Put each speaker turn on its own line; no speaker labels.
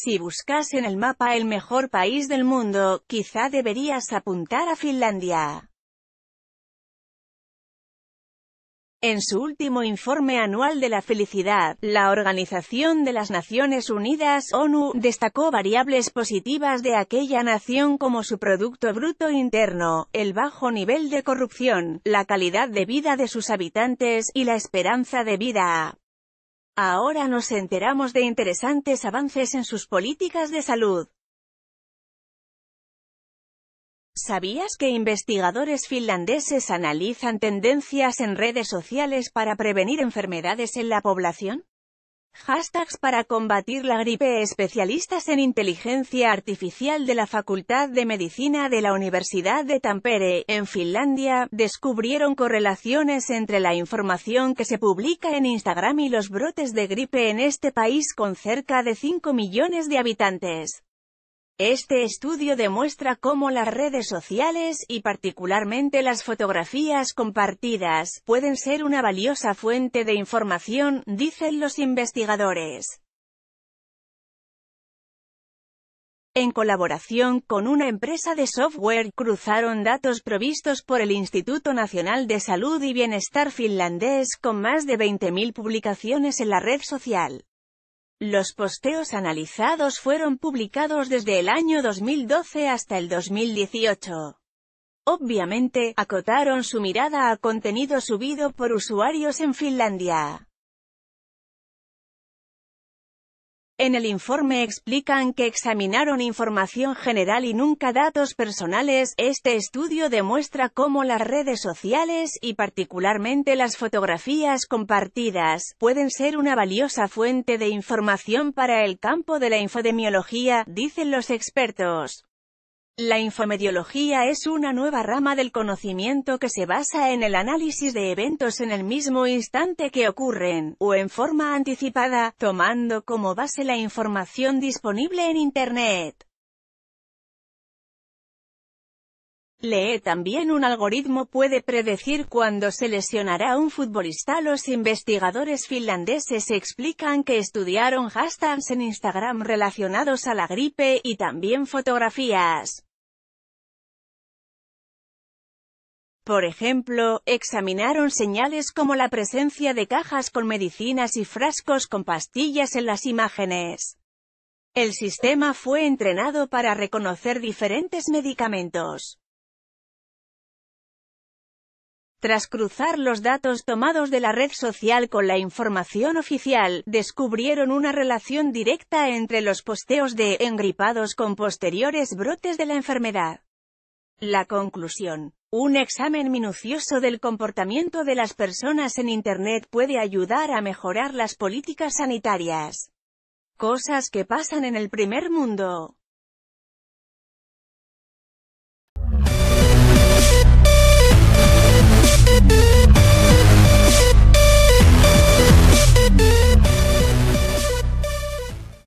Si buscas en el mapa el mejor país del mundo, quizá deberías apuntar a Finlandia. En su último informe anual de la felicidad, la Organización de las Naciones Unidas, ONU, destacó variables positivas de aquella nación como su Producto Bruto Interno, el bajo nivel de corrupción, la calidad de vida de sus habitantes, y la esperanza de vida. Ahora nos enteramos de interesantes avances en sus políticas de salud. ¿Sabías que investigadores finlandeses analizan tendencias en redes sociales para prevenir enfermedades en la población? Hashtags para combatir la gripe Especialistas en inteligencia artificial de la Facultad de Medicina de la Universidad de Tampere, en Finlandia, descubrieron correlaciones entre la información que se publica en Instagram y los brotes de gripe en este país con cerca de 5 millones de habitantes. Este estudio demuestra cómo las redes sociales, y particularmente las fotografías compartidas, pueden ser una valiosa fuente de información, dicen los investigadores. en colaboración con una empresa de software, cruzaron datos provistos por el Instituto Nacional de Salud y Bienestar finlandés con más de 20.000 publicaciones en la red social. Los posteos analizados fueron publicados desde el año 2012 hasta el 2018. Obviamente, acotaron su mirada a contenido subido por usuarios en Finlandia. En el informe explican que examinaron información general y nunca datos personales. Este estudio demuestra cómo las redes sociales, y particularmente las fotografías compartidas, pueden ser una valiosa fuente de información para el campo de la infodemiología, dicen los expertos. La infomediología es una nueva rama del conocimiento que se basa en el análisis de eventos en el mismo instante que ocurren, o en forma anticipada, tomando como base la información disponible en Internet. Lee también un algoritmo puede predecir cuándo se lesionará un futbolista. Los investigadores finlandeses explican que estudiaron hashtags en Instagram relacionados a la gripe y también fotografías. Por ejemplo, examinaron señales como la presencia de cajas con medicinas y frascos con pastillas en las imágenes. El sistema fue entrenado para reconocer diferentes medicamentos. Tras cruzar los datos tomados de la red social con la información oficial, descubrieron una relación directa entre los posteos de engripados con posteriores brotes de la enfermedad. La conclusión. Un examen minucioso del comportamiento de las personas en Internet puede ayudar a mejorar las políticas sanitarias. Cosas que pasan en el primer mundo.